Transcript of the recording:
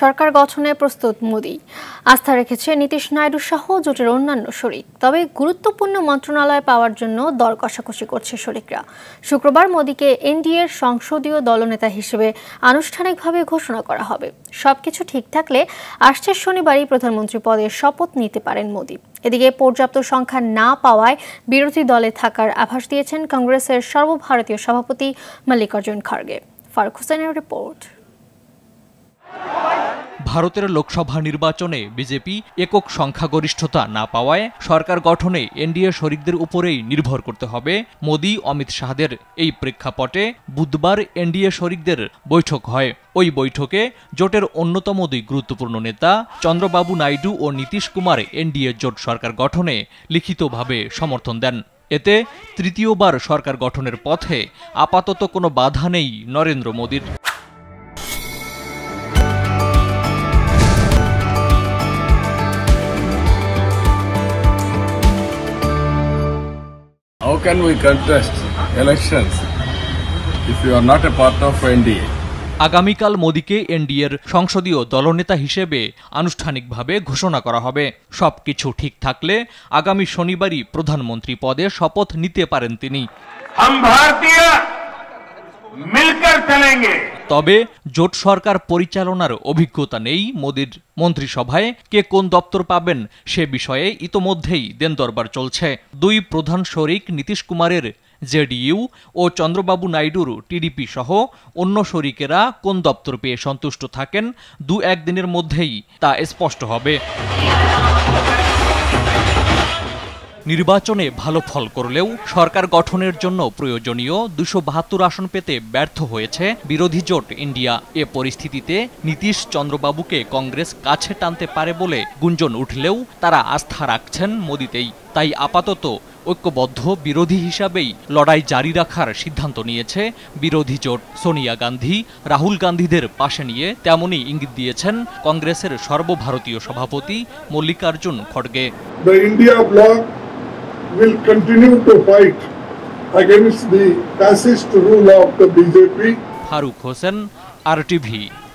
সরকার গঠনে প্রস্তুত মোদি আস্থা রেখেছে নীতিশ নাইডু সহ জোটের অন্যান্য শরিক তবে গুরুত্বপূর্ণ মন্ত্রণালয় পাওয়ার জন্য দর কষাকষি করছে শরিকরা শুক্রবার মোদিকে এনডিএর সংসদীয় দলনেতা হিসেবে আনুষ্ঠানিকভাবে ঘোষণা করা হবে সবকিছু ঠিক থাকলে আসছে শনিবারই প্রধানমন্ত্রী পদে শপথ নিতে পারেন মোদি এদিকে পর্যাপ্ত সংখ্যা না পাওয়ায় বিরোধী দলে থাকার আভাস দিয়েছেন কংগ্রেসের সর্বভারতীয় সভাপতি মল্লিকার্জুন খড়গে ফারুক হোসেনের রিপোর্ট ভারতের লোকসভা নির্বাচনে বিজেপি একক সংখ্যাগরিষ্ঠতা না পাওয়ায় সরকার গঠনে এনডিএ শরিকদের উপরেই নির্ভর করতে হবে মোদী অমিত শাহদের এই প্রেক্ষাপটে বুধবার এনডিএ শরিকদের বৈঠক হয় ওই বৈঠকে জোটের অন্যতম দুই গুরুত্বপূর্ণ নেতা চন্দ্রবাবু নাইডু ও নীতিশ কুমার এনডিএ জোট সরকার গঠনে লিখিতভাবে সমর্থন দেন এতে তৃতীয়বার সরকার গঠনের পথে আপাতত কোনো বাধা নেই নরেন্দ্র মোদীর How can we contest elections if you are not a part of NDA? আগামীকাল মোদীকে এনডিএর সংসদীয় দলনেতা হিসেবে আনুষ্ঠানিকভাবে ঘোষণা করা হবে সবকিছু ঠিক থাকলে আগামী শনিবারই প্রধানমন্ত্রী পদে শপথ নিতে পারেন তিনি মিলকর চলেঙ্গে তবে জোট সরকার পরিচালনার অভিজ্ঞতা নেই মোদির মন্ত্রিসভায় কে কোন দপ্তর পাবেন সে বিষয়ে ইতোমধ্যেই দেন দরবার চলছে দুই প্রধান শরিক নীতিশ কুমারের জেডিইউ ও চন্দ্রবাবু নাইডুর টিডিপি সহ অন্য শরিকেরা কোন দপ্তর পেয়ে সন্তুষ্ট থাকেন দু একদিনের মধ্যেই তা স্পষ্ট হবে নির্বাচনে ভালো ফল করলেও সরকার গঠনের জন্য প্রয়োজনীয় দুশো বাহাত্তর আসন পেতে ব্যর্থ হয়েছে বিরোধী জোট ইন্ডিয়া এ পরিস্থিতিতে নীতিশ চন্দ্রবাবুকে কংগ্রেস কাছে টানতে পারে বলে গুঞ্জন উঠলেও তারা আস্থা রাখছেন মোদিতেই তাই আপাতত ঐক্যবদ্ধ বিরোধী হিসাবেই লড়াই জারি রাখার সিদ্ধান্ত নিয়েছে বিরোধী জোট সোনিয়া গান্ধী রাহুল গান্ধীদের পাশে নিয়ে তেমনই ইঙ্গিত দিয়েছেন কংগ্রেসের সর্বভারতীয় সভাপতি Mallikarjun খড়গে will continue to fight against the fascist rule of the BJP. Farooq Hossain, RTV.